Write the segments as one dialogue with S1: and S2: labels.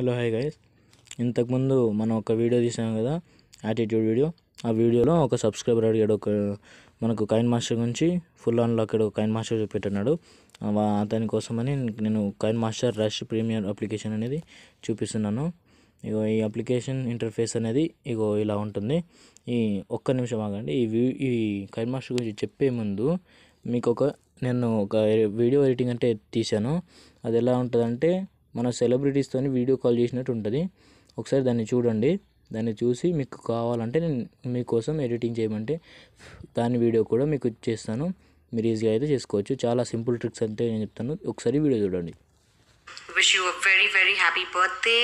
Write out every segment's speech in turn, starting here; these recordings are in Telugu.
S1: హలో హాయ్ గైస్ ఇంతకుముందు మనం ఒక వీడియో తీసాం కదా యాటిట్యూడ్ వీడియో ఆ వీడియోలో ఒక సబ్స్క్రైబర్ అడిగాడు ఒక మనకు కైన్ మాస్టర్ గురించి ఫుల్ ఆన్లో అక్కడ కైన్ మాస్టర్ చూపెట్టున్నాడు అతని కోసమని నేను కైన్ మాస్టర్ రష్ ప్రీమియర్ అప్లికేషన్ అనేది చూపిస్తున్నాను ఇగో ఈ అప్లికేషన్ ఇంటర్ఫేస్ అనేది ఇగో ఇలా ఉంటుంది ఈ ఒక్క నిమిషం ఆగండి ఈ ఈ కైన్ మాస్టర్ గురించి చెప్పే ముందు మీకు ఒక నేను ఒక వీడియో ఎడిటింగ్ అంటే తీశాను అది ఎలా ఉంటుందంటే మన సెలబ్రిటీస్తో వీడియో కాల్ చేసినట్టు ఉంటుంది ఒకసారి దాన్ని చూడండి దాన్ని చూసి మీకు కావాలంటే నేను మీకోసం ఎడిటింగ్ చేయమంటే దాని వీడియో కూడా మీకు చేస్తాను మీరు ఈజీగా అయితే చేసుకోవచ్చు చాలా సింపుల్ ట్రిక్స్ అంటే నేను చెప్తాను ఒకసారి వీడియో చూడండి విష్ హ్యాపీ బర్త్డే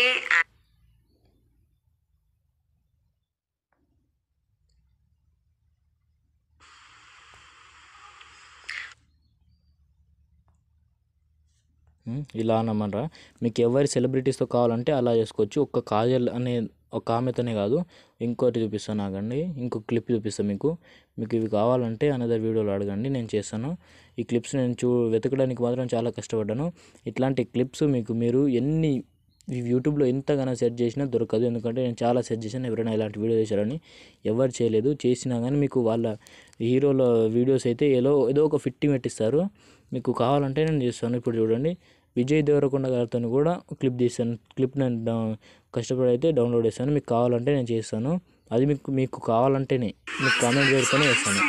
S1: ఇలా అనమాట మీకు ఎవరి సెలబ్రిటీస్తో కావాలంటే అలా చేసుకోవచ్చు ఒక్క కాజల్ అనే ఒక ఆమెతోనే కాదు ఇంకోటి చూపిస్తాను ఆగండి ఇంకో క్లిప్ చూపిస్తాను మీకు మీకు ఇవి కావాలంటే అనదర్ వీడియోలో అడగండి నేను చేస్తాను ఈ క్లిప్స్ నేను చూ వెతకడానికి మాత్రం చాలా కష్టపడ్డాను ఇట్లాంటి క్లిప్స్ మీకు మీరు ఎన్ని యూట్యూబ్లో ఎంతగానో సెర్చ్ చేసినా దొరకదు ఎందుకంటే నేను చాలా సెర్చ్ చేశాను ఎవరైనా ఇలాంటి వీడియో చేశారని ఎవరు చేయలేదు చేసినా కానీ మీకు వాళ్ళ హీరోల వీడియోస్ అయితే ఏదో ఏదో ఒక ఫిట్టింగ్ పెట్టిస్తారు మీకు కావాలంటే నేను చేస్తాను ఇప్పుడు చూడండి విజయ్ దేవరకొండ గారితో కూడా క్లిప్ తీసాను క్లిప్ నేను కష్టపడి అయితే డౌన్లోడ్ చేశాను మీకు కావాలంటే నేను చేస్తాను అది మీకు మీకు కావాలంటేనే మీకు కామెంట్ చేస్తూనే వేస్తాను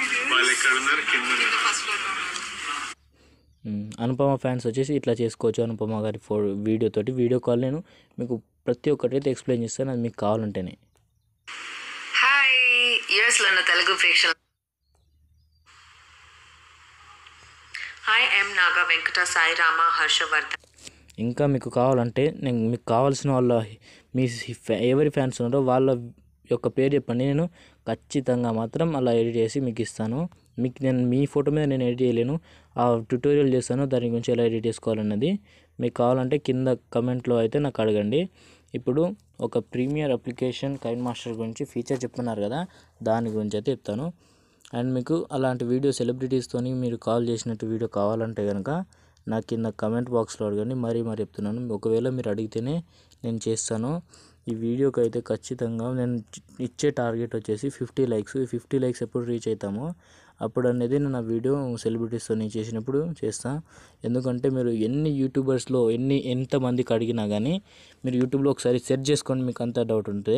S1: అనుపమ ఫ్యాన్స్ వచ్చేసి ఇట్లా చేసుకోవచ్చు అనుపమ గారి ఫో వీడియోతోటి వీడియో కాల్ నేను మీకు ప్రతి ఒక్కటి అయితే ఎక్స్ప్లెయిన్ చేస్తాను అది మీకు కావాలంటేనే ఉన్న తెలుగు హాయ్ ఎం నాగా వెంకట సాయిరామ హర్షవర్ధన్ ఇంకా మీకు కావాలంటే నేను మీకు కావాల్సిన వాళ్ళ మీ ఎవరి ఫ్యాన్స్ ఉన్నారో వాళ్ళ యొక్క పేరు చెప్పండి నేను ఖచ్చితంగా మాత్రం అలా ఎడిట్ చేసి మీకు ఇస్తాను మీకు నేను మీ ఫోటో మీద నేను ఎడిట్ చేయలేను ఆ ట్యూటోరియల్ చేస్తాను దాని గురించి ఎలా ఎడిట్ చేసుకోవాలన్నది మీకు కావాలంటే కింద కమెంట్లో అయితే నాకు అడగండి ఇప్పుడు ఒక ప్రీమియర్ అప్లికేషన్ కైన్ మాస్టర్ గురించి ఫీచర్ చెప్తున్నారు కదా దాని గురించి అయితే చెప్తాను అండ్ మీకు అలాంటి వీడియో సెలబ్రిటీస్తోని మీరు కాల్ చేసినట్టు వీడియో కావాలంటే కనుక నాకు కింద కమెంట్ బాక్స్లో అడగండి మరీ మరి చెప్తున్నాను ఒకవేళ మీరు అడిగితేనే నేను చేస్తాను ఈ వీడియోకి అయితే ఖచ్చితంగా నేను ఇచ్చే టార్గెట్ వచ్చేసి ఫిఫ్టీ లైక్స్ ఫిఫ్టీ లైక్స్ ఎప్పుడు రీచ్ అవుతామో అప్పుడు అనేది నా వీడియో సెలబ్రిటీస్తో నేను చేసినప్పుడు చేస్తా ఎందుకంటే మీరు ఎన్ని యూట్యూబర్స్లో ఎన్ని ఎంతమందికి అడిగినా కానీ మీరు యూట్యూబ్లో ఒకసారి సెర్చ్ చేసుకోండి మీకు అంతా డౌట్ ఉంటే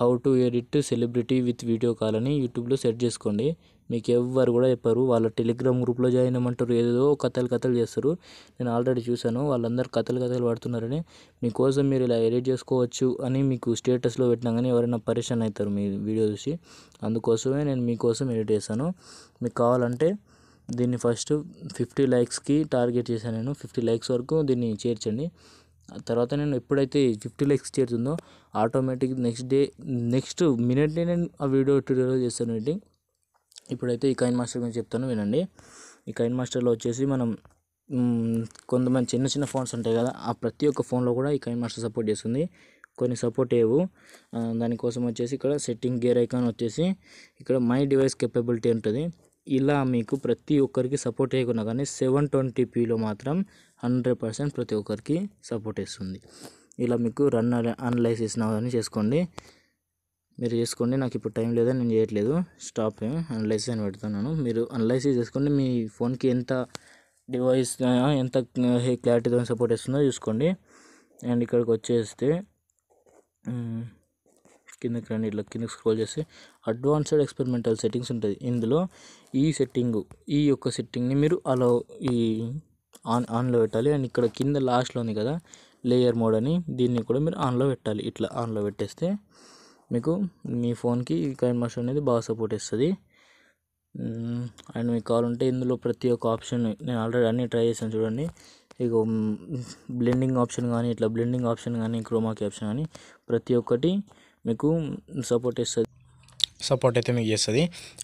S1: how to edit celebrity with video call అని యూట్యూబ్లో సెర్చ్ చేసుకోండి మీకు ఎవ్వరు కూడా చెప్పరు వాళ్ళ టెలిగ్రామ్ గ్రూప్లో జాయిన్ అవ్వమంటారు ఏదో కథలు కథలు చేస్తారు నేను ఆల్రెడీ చూశాను వాళ్ళందరూ కథలు కథలు పడుతున్నారని మీకోసం మీరు ఇలా ఎడిట్ చేసుకోవచ్చు అని మీకు స్టేటస్లో పెట్టినా కానీ ఎవరైనా పరిషన్ అవుతారు మీ వీడియో చూసి అందుకోసమే నేను మీకోసం ఎడిట్ చేశాను మీకు కావాలంటే దీన్ని ఫస్ట్ ఫిఫ్టీ లైక్స్కి టార్గెట్ చేశాను నేను ఫిఫ్టీ లైక్స్ వరకు దీన్ని చేర్చండి తర్వాత నేను ఎప్పుడైతే ఫిఫ్టీ లైక్స్ చేరుతుందో automatic next day next minute నేను ఆ వీడియో ట్యూటోరియల్ చేస్తాను ఎడిటింగ్ ఇప్పుడైతే ఈ కైన్ మాస్టర్ గురించి చెప్తాను వినండి ఈ కాయిన్ మాస్టర్లో వచ్చేసి మనం కొంతమంది చిన్న చిన్న ఫోన్స్ ఉంటాయి కదా ఆ ప్రతి ఒక్క ఫోన్లో కూడా ఈ కాయిన్ మాస్టర్ సపోర్ట్ చేస్తుంది కొన్ని సపోర్ట్ చేయవు దానికోసం వచ్చేసి ఇక్కడ సెట్టింగ్ గేర్ ఐకాన్ వచ్చేసి ఇక్కడ మై డివైస్ కెపబిలిటీ ఉంటుంది ఇలా మీకు ప్రతి ఒక్కరికి సపోర్ట్ చేయకుండా కానీ సెవెన్ ట్వంటీ పీలో మాత్రం హండ్రెడ్ పర్సెంట్ ప్రతి ఒక్కరికి సపోర్ట్ ఇస్తుంది ఇలా మీకు రన్ అనలైసిస్ కానీ చేసుకోండి మీరు చేసుకోండి నాకు ఇప్పుడు టైం లేదా నేను చేయట్లేదు స్టాప్ అనలైసిస్ అని పెడుతున్నాను మీరు అనలైసిస్ చేసుకోండి మీ ఫోన్కి ఎంత డివైస్ ఎంత క్లారిటీతో సపోర్ట్ ఇస్తుందో చూసుకోండి అండ్ ఇక్కడికి వచ్చేస్తే కిందకి రండి ఇట్లా కిందకి స్క్రోల్ చేసి అడ్వాన్స్డ్ ఎక్స్పెరిమెంటల్ సెట్టింగ్స్ ఉంటుంది ఇందులో ఈ సెట్టింగ్ ఈ యొక్క సెట్టింగ్ని మీరు అలా ఈ ఆన్ ఆన్లో పెట్టాలి అండ్ ఇక్కడ కింద లాస్ట్లో ఉంది కదా లేయర్ మోడ్ అని దీన్ని కూడా మీరు ఆన్లో పెట్టాలి ఇట్లా ఆన్లో పెట్టేస్తే మీకు మీ ఫోన్కి ఈ కరెంట్ మాస్టర్ అనేది బాగా సపోర్ట్ ఇస్తుంది అండ్ మీకు కావాలంటే ఇందులో ప్రతి ఒక్క ఆప్షన్ నేను ఆల్రెడీ అన్నీ ట్రై చేశాను చూడండి ఇక బ్లెండింగ్ ఆప్షన్ కానీ ఇట్లా బ్లెండింగ్ ఆప్షన్ కానీ క్రోమాకి ఆప్షన్ కానీ ప్రతి ఒక్కటి మీకు సపోర్ట్ ఇస్తుంది సపోర్ట్ అయితే మీకు చేస్తుంది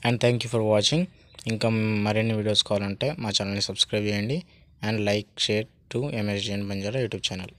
S1: and thank you for watching ఇంకా మరిన్ని వీడియోస్ కావాలంటే మా ఛానల్ని సబ్స్క్రైబ్ చేయండి and like share to MSGN Banjara YouTube channel